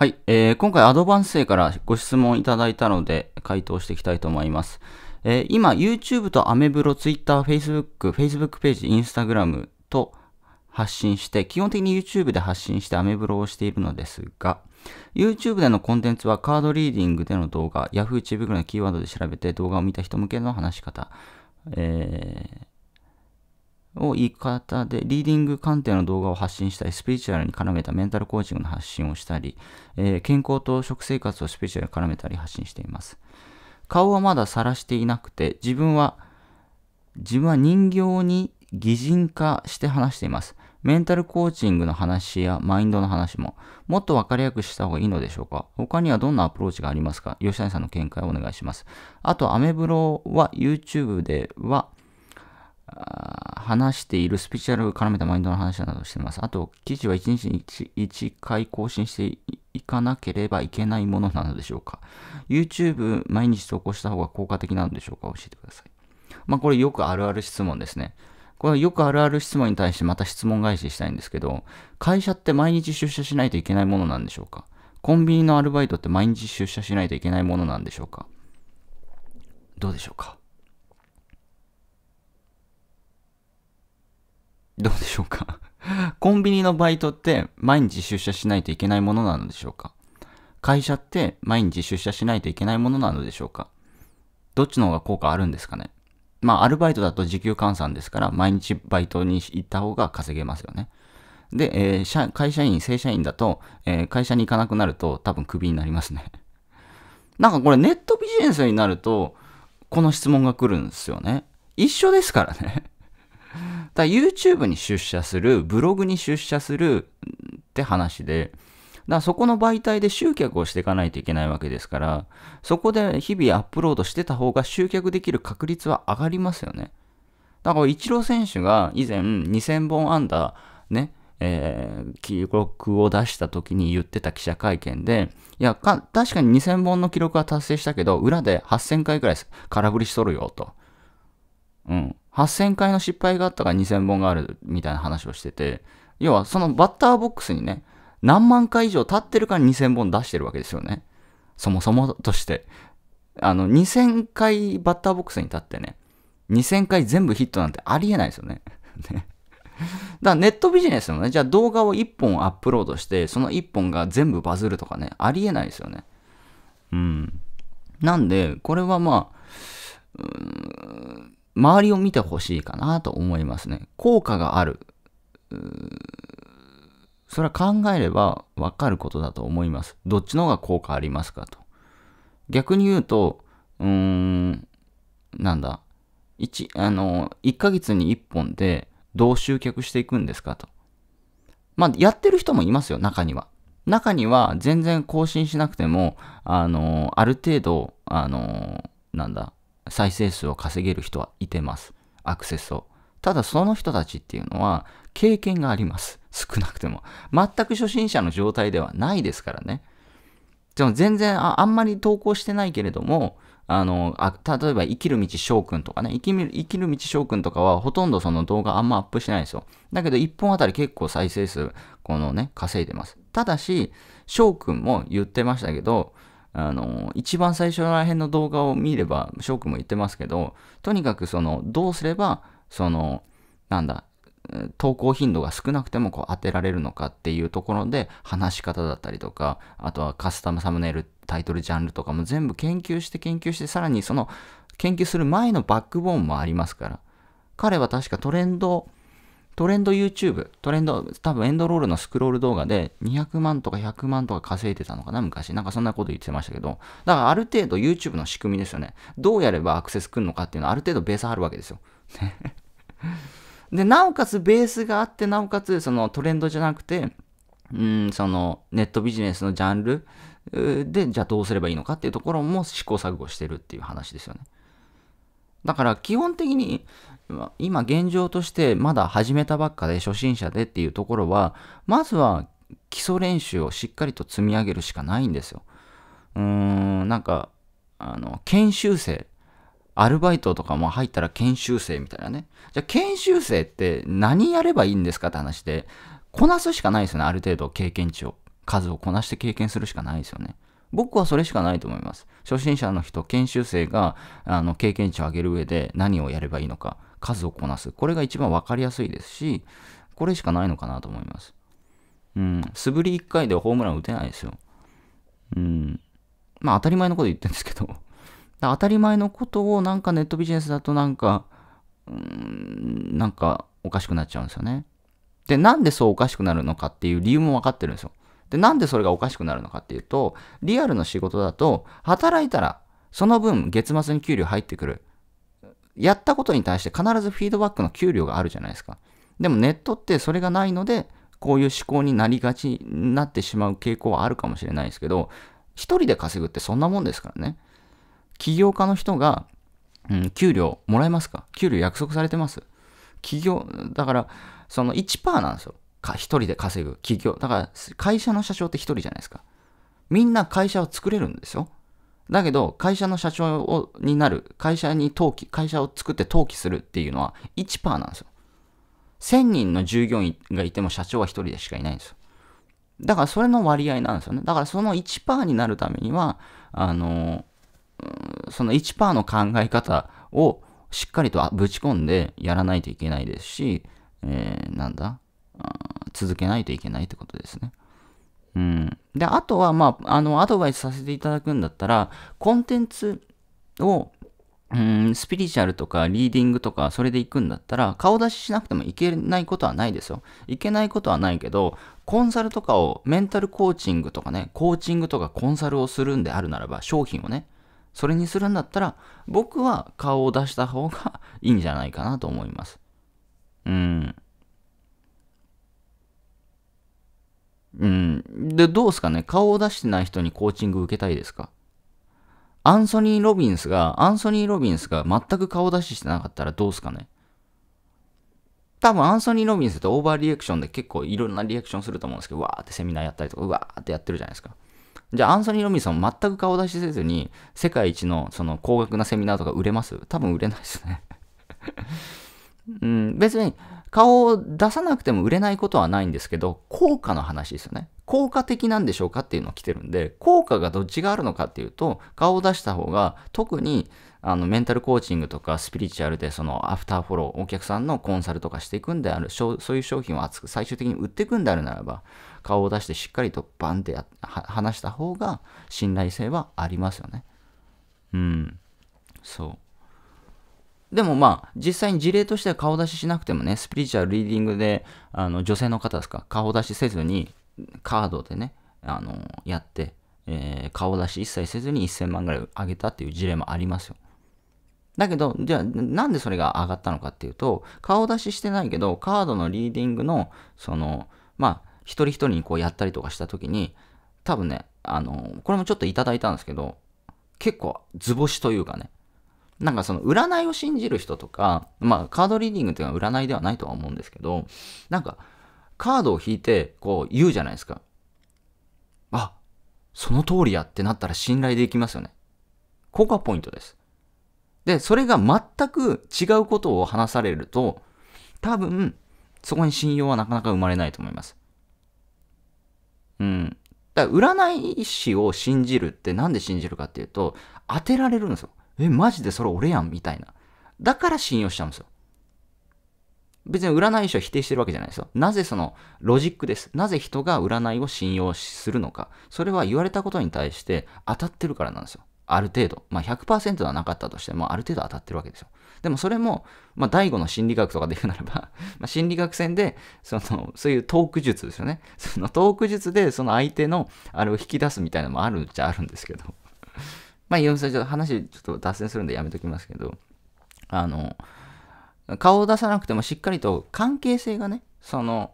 はい、えー、今回アドバンス生からご質問いただいたので回答していきたいと思います。えー、今、YouTube とアメブロ、Twitter、Facebook、Facebook ページ、Instagram と発信して、基本的に YouTube で発信してアメブロをしているのですが、YouTube でのコンテンツはカードリーディングでの動画、Yahoo チーブいのキーワードで調べて動画を見た人向けの話し方、えー、を言い方で、リーディング鑑定の動画を発信したり、スピリチュアルに絡めたメンタルコーチングの発信をしたり、えー、健康と食生活をスピリチュアルに絡めたり発信しています。顔はまだ晒していなくて、自分は、自分は人形に擬人化して話しています。メンタルコーチングの話やマインドの話も、もっとわかりやすくした方がいいのでしょうか他にはどんなアプローチがありますか吉谷さんの見解をお願いします。あと、アメブロは YouTube では、話しているスピリチュアルを絡めたマインドの話などをしています。あと、記事は1日に 1, 1回更新していかなければいけないものなのでしょうか ?YouTube 毎日投稿した方が効果的なのでしょうか教えてください。まあ、これよくあるある質問ですね。これはよくあるある質問に対してまた質問返ししたいんですけど、会社って毎日出社しないといけないものなんでしょうかコンビニのアルバイトって毎日出社しないといけないものなんでしょうかどうでしょうかどうでしょうか コンビニのバイトって毎日出社しないといけないものなのでしょうか会社って毎日出社しないといけないものなのでしょうかどっちの方が効果あるんですかねまあ、アルバイトだと時給換算ですから、毎日バイトに行った方が稼げますよね。で、えー、社会社員、正社員だと、えー、会社に行かなくなると多分クビになりますね。なんかこれネットビジネスになると、この質問が来るんですよね。一緒ですからねだ YouTube に出社する、ブログに出社するって話で、だそこの媒体で集客をしていかないといけないわけですから、そこで日々アップロードしてた方が集客できる確率は上がりますよね。だから、イチロー選手が以前2000本ダーね、えー、記録を出した時に言ってた記者会見で、いや、か確かに2000本の記録は達成したけど、裏で8000回くらい空振りしとるよ、と。うん。8000回の失敗があったから2000本があるみたいな話をしてて、要はそのバッターボックスにね、何万回以上経ってるから2000本出してるわけですよね。そもそもとして。あの、2000回バッターボックスに立ってね、2000回全部ヒットなんてありえないですよね。ねだからネットビジネスのね、じゃあ動画を1本アップロードして、その1本が全部バズるとかね、ありえないですよね。うん。なんで、これはまあ、うん周りを見てほしいかなと思いますね。効果がある。それは考えればわかることだと思います。どっちの方が効果ありますかと。逆に言うと、うーん、なんだ。1、あの、1ヶ月に1本でどう集客していくんですかと。まあ、やってる人もいますよ、中には。中には全然更新しなくても、あの、ある程度、あの、なんだ、再生数を稼げる人はいてます。アクセスを。ただその人たちっていうのは経験があります。少なくても。全く初心者の状態ではないですからね。でも全然あ、あんまり投稿してないけれども、あの、あ例えば生きる道翔くんとかね、生き生きる道翔くんとかはほとんどその動画あんまアップしてないですよ。だけど1本あたり結構再生数、このね、稼いでます。ただし、翔くんも言ってましたけど、あの、一番最初ら辺の動画を見れば、翔くんも言ってますけど、とにかくその、どうすれば、その、なんだ、投稿頻度が少なくてもこう当てられるのかっていうところで話し方だったりとかあとはカスタムサムネイルタイトルジャンルとかも全部研究して研究してさらにその研究する前のバックボーンもありますから彼は確かトレンドトレンド YouTube、トレンド、多分エンドロールのスクロール動画で200万とか100万とか稼いでたのかな、昔。なんかそんなこと言ってましたけど、だからある程度 YouTube の仕組みですよね。どうやればアクセス来るのかっていうのはある程度ベースあるわけですよ。で、なおかつベースがあって、なおかつそのトレンドじゃなくて、うん、そのネットビジネスのジャンルで、じゃあどうすればいいのかっていうところも試行錯誤してるっていう話ですよね。だから基本的に今現状としてまだ始めたばっかで初心者でっていうところは、まずは基礎練習をしっかりと積み上げるしかないんですよ。うーん、なんか、あの、研修生。アルバイトとかも入ったら研修生みたいなね。じゃあ研修生って何やればいいんですかって話で、こなすしかないですよね。ある程度経験値を。数をこなして経験するしかないですよね。僕はそれしかないと思います。初心者の人、研修生があの経験値を上げる上で何をやればいいのか。数をこなす。これが一番分かりやすいですし、これしかないのかなと思います。うん、素振り1回でホームラン打てないですよ。うん。まあ当たり前のこと言ってるんですけど、当たり前のことをなんかネットビジネスだとなんか、うん、なんかおかしくなっちゃうんですよね。で、なんでそうおかしくなるのかっていう理由も分かってるんですよ。で、なんでそれがおかしくなるのかっていうと、リアルの仕事だと、働いたら、その分月末に給料入ってくる。やったことに対して必ずフィードバックの給料があるじゃないですか。でもネットってそれがないので、こういう思考になりがちになってしまう傾向はあるかもしれないですけど、一人で稼ぐってそんなもんですからね。起業家の人が、うん、給料もらえますか給料約束されてます企業、だから、その1%なんですよ。か、一人で稼ぐ。企業。だから、会社の社長って一人じゃないですか。みんな会社を作れるんですよ。だけど、会社の社長をになる、会社に登記、会社を作って登記するっていうのは1%なんですよ。1000人の従業員がいても社長は1人でしかいないんですよ。だからそれの割合なんですよね。だからその1%になるためには、あの、その1%の考え方をしっかりとぶち込んでやらないといけないですし、えー、なんだ続けないといけないってことですね。で、あとは、まあ、あの、アドバイスさせていただくんだったら、コンテンツを、うん、スピリチュアルとかリーディングとか、それで行くんだったら、顔出ししなくてもいけないことはないですよ。いけないことはないけど、コンサルとかを、メンタルコーチングとかね、コーチングとかコンサルをするんであるならば、商品をね、それにするんだったら、僕は顔を出した方がいいんじゃないかなと思います。うん。うん。で、どうすかね顔を出してない人にコーチング受けたいですかアンソニー・ロビンスが、アンソニー・ロビンスが全く顔出ししてなかったらどうすかね多分アンソニー・ロビンスってオーバーリアクションで結構いろんなリアクションすると思うんですけど、わーってセミナーやったりとか、うわーってやってるじゃないですか。じゃあアンソニー・ロビンスも全く顔出しせずに、世界一のその高額なセミナーとか売れます多分売れないですねうん、別に、顔を出さなくても売れないことはないんですけど、効果の話ですよね。効果的なんでしょうかっていうのを来てるんで、効果がどっちがあるのかっていうと、顔を出した方が特にあのメンタルコーチングとかスピリチュアルでそのアフターフォロー、お客さんのコンサルとかしていくんである、そういう商品をく最終的に売っていくんであるならば、顔を出してしっかりとバンって話した方が信頼性はありますよね。うん。そう。でもまあ、実際に事例としては顔出ししなくてもね、スピリチュアルリーディングで、あの、女性の方ですか、顔出しせずに、カードでね、あの、やって、えー、顔出し一切せずに1000万ぐらい上げたっていう事例もありますよ。だけど、じゃあなんでそれが上がったのかっていうと、顔出ししてないけど、カードのリーディングの、その、まあ、一人一人にこうやったりとかした時に、多分ね、あの、これもちょっといただいたんですけど、結構図星というかね、なんかその占いを信じる人とか、まあカードリーディングっていうのは占いではないとは思うんですけど、なんかカードを引いてこう言うじゃないですか。あ、その通りやってなったら信頼できますよね。ここがポイントです。で、それが全く違うことを話されると、多分、そこに信用はなかなか生まれないと思います。うん。だから占い師を信じるってなんで信じるかっていうと、当てられるんですよ。え、マジでそれ俺やんみたいな。だから信用しちゃうんですよ。別に占い師は否定してるわけじゃないですよ。なぜそのロジックです。なぜ人が占いを信用するのか。それは言われたことに対して当たってるからなんですよ。ある程度。まあ100%ではなかったとしても、ある程度当たってるわけですよ。でもそれも、まあ第五の心理学とかで言うならば まあ心理学戦で、その、そういうトーク術ですよね。そのトーク術で、その相手のあれを引き出すみたいなのもあるっちゃあるんですけどまあ、いちょっと話ちょっと脱線するんでやめときますけど、あの、顔を出さなくてもしっかりと関係性がね、その、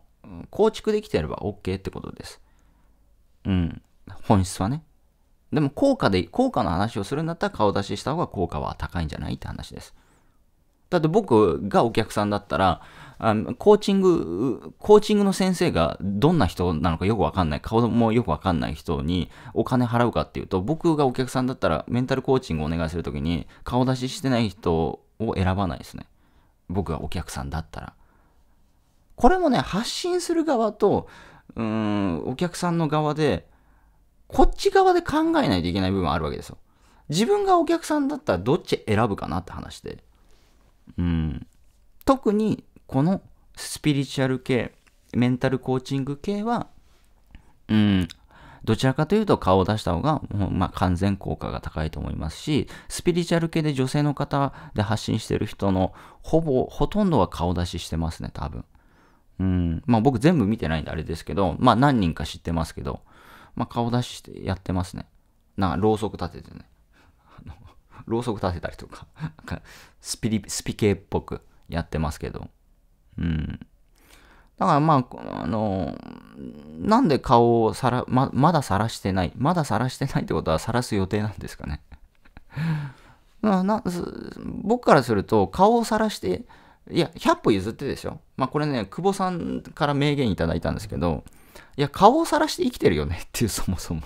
構築できてれば OK ってことです。うん。本質はね。でも効果で、効果の話をするんだったら顔出しした方が効果は高いんじゃないって話です。だって僕がお客さんだったら、あのコーチング、コーチングの先生がどんな人なのかよくわかんない、顔もよくわかんない人にお金払うかっていうと、僕がお客さんだったらメンタルコーチングをお願いするときに顔出ししてない人を選ばないですね。僕がお客さんだったら。これもね、発信する側と、うん、お客さんの側で、こっち側で考えないといけない部分あるわけですよ。自分がお客さんだったらどっち選ぶかなって話で。うん、特にこのスピリチュアル系メンタルコーチング系は、うん、どちらかというと顔を出した方が、まあ、完全効果が高いと思いますし、スピリチュアル系で女性の方で発信してる人のほぼ、ほとんどは顔出ししてますね、多分。うん。まあ僕全部見てないんであれですけど、まあ何人か知ってますけど、まあ顔出ししてやってますね。なろうそく立ててね。ろうそく立てたりとか、スピリ、スピ系っぽくやってますけど。うん。だからまあ、あの、なんで顔をさら、ま、まださらしてない。まださらしてないってことはさらす予定なんですかね。なな僕からすると顔をさらして、いや、100歩譲ってですよ。まあこれね、久保さんから名言いただいたんですけど、いや、顔をさらして生きてるよねっていう、そもそも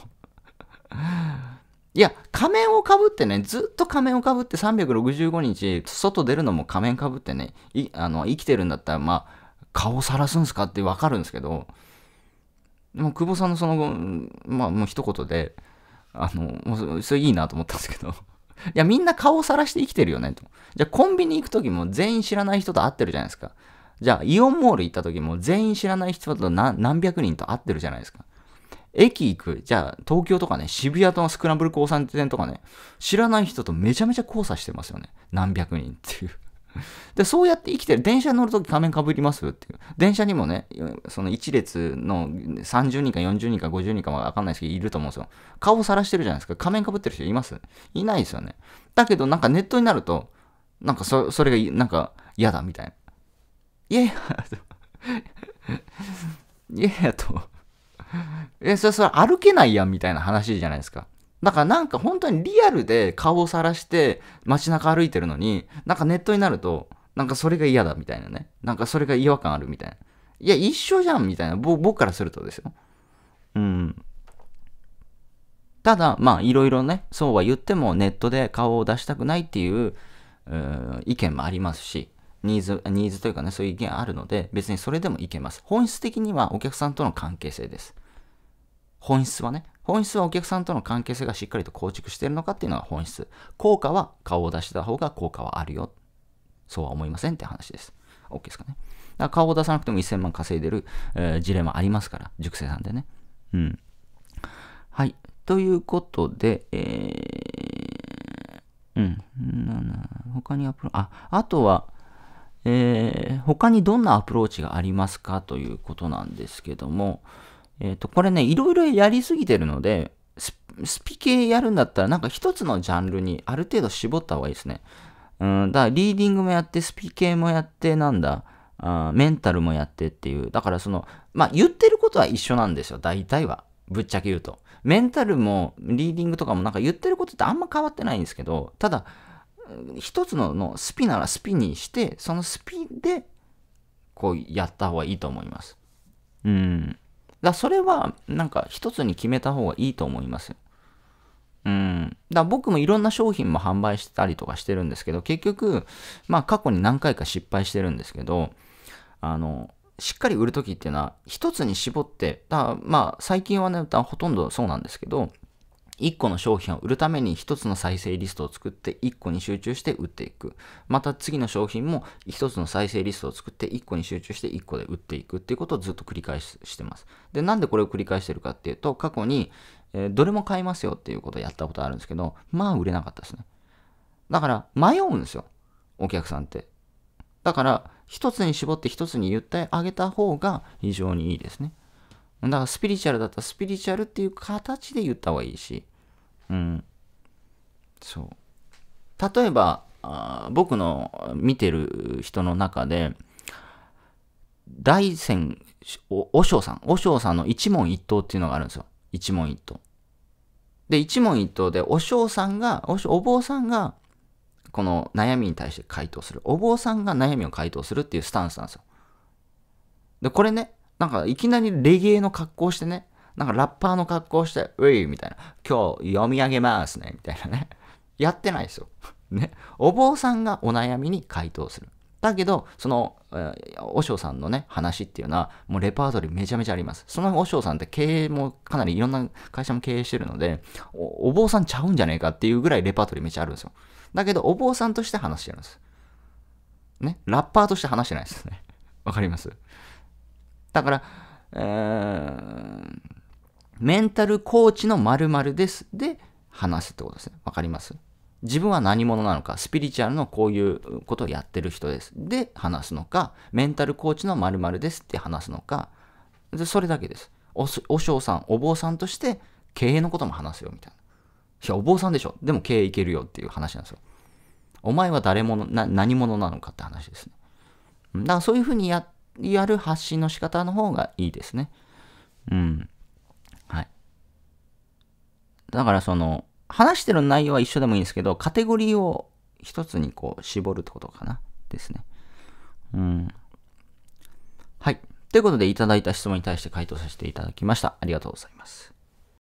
いや、仮面をかぶってね、ずっと仮面をかぶって365日、外出るのも仮面かぶってね、あの生きてるんだったら、まあ、顔さらすんすかってわかるんですけど、もう久保さんのその、まあ、もう一言で、あの、それいいなと思ったんですけど、いや、みんな顔をさらして生きてるよねと。じゃあ、コンビニ行く時も全員知らない人と会ってるじゃないですか。じゃあ、イオンモール行った時も全員知らない人と何百人と会ってるじゃないですか。駅行く。じゃあ、東京とかね、渋谷とのスクランブル交差点とかね、知らない人とめちゃめちゃ交差してますよね。何百人っていう。で、そうやって生きてる。電車に乗るとき仮面かぶりますっていう。電車にもね、その1列の30人か40人か50人かわかんないですけど、いると思うんですよ。顔さらしてるじゃないですか。仮面かぶってる人いますいないですよね。だけど、なんかネットになると、なんかそ、それが、なんか嫌だみたいな。いやいや、いやいやと。え、それ、それ歩けないやんみたいな話じゃないですか。だからなんか本当にリアルで顔をさらして街中歩いてるのに、なんかネットになると、なんかそれが嫌だみたいなね。なんかそれが違和感あるみたいな。いや、一緒じゃんみたいな。僕からするとですよ。うん。ただ、まあいろいろね、そうは言ってもネットで顔を出したくないっていう、う意見もありますし、ニーズ、ニーズというかね、そういう意見あるので、別にそれでもいけます。本質的にはお客さんとの関係性です。本質はね、本質はお客さんとの関係性がしっかりと構築しているのかっていうのが本質。効果は顔を出した方が効果はあるよ。そうは思いませんって話です。OK ですかね。だから顔を出さなくても1000万稼いでる、えー、事例もありますから、熟成さんでね。うん。はい。ということで、えー、うん。他にアプロ、あ、あとは、えー、他にどんなアプローチがありますかということなんですけども、えっ、ー、と、これね、いろいろやりすぎてるので、スピ系やるんだったら、なんか一つのジャンルにある程度絞った方がいいですね。うん、だからリーディングもやって、スピ系もやって、なんだ、メンタルもやってっていう。だからその、まあ、言ってることは一緒なんですよ、大体は。ぶっちゃけ言うと。メンタルもリーディングとかもなんか言ってることってあんま変わってないんですけど、ただ、一つののスピならスピにして、そのスピで、こうやった方がいいと思います。うん。だそれは、なんか一つに決めた方がいいと思いますうん。だ僕もいろんな商品も販売したりとかしてるんですけど、結局、まあ過去に何回か失敗してるんですけど、あの、しっかり売るときっていうのは、一つに絞って、だまあ最近はね、ほとんどそうなんですけど、1個の商品を売るために1つの再生リストを作って1個に集中して売っていく。また次の商品も1つの再生リストを作って1個に集中して1個で売っていくっていうことをずっと繰り返してます。で、なんでこれを繰り返してるかっていうと、過去に、えー、どれも買いますよっていうことをやったことあるんですけど、まあ売れなかったですね。だから迷うんですよ。お客さんって。だから、一つに絞って一つに言ってあげた方が非常にいいですね。だからスピリチュアルだったらスピリチュアルっていう形で言った方がいいし、うん。そう。例えば、あ僕の見てる人の中で、大仙、和尚さん、和尚さんの一問一答っていうのがあるんですよ。一問一答。で、一問一答で、おうさんが、おお坊さんが、この悩みに対して回答する。お坊さんが悩みを回答するっていうスタンスなんですよ。で、これね、なんかいきなりレゲエの格好してね、なんかラッパーの格好して、ういみたいな。今日読み上げますね。みたいなね。やってないですよ。ね。お坊さんがお悩みに回答する。だけど、その、和尚さんのね、話っていうのは、もうレパートリーめちゃめちゃあります。その和尚さんって経営もかなりいろんな会社も経営してるのでお、お坊さんちゃうんじゃねえかっていうぐらいレパートリーめちゃあるんですよ。だけど、お坊さんとして話してるんです。ね。ラッパーとして話してないですね。わかりますだから、えー、メンタルコーチの〇〇です。で、話すってことですね。わかります自分は何者なのか、スピリチュアルのこういうことをやってる人です。で、話すのか、メンタルコーチの〇〇ですって話すのか、でそれだけです。お、尚嬢さん、お坊さんとして経営のことも話すよみたいな。いや、お坊さんでしょ。でも経営いけるよっていう話なんですよ。お前は誰者、な、何者なのかって話ですね。だからそういうふうにや、やる発信の仕方の方がいいですね。うん。だからその、話してる内容は一緒でもいいんですけど、カテゴリーを一つにこう絞るってことかな。ですね。うん。はい。ということで、いただいた質問に対して回答させていただきました。ありがとうございます。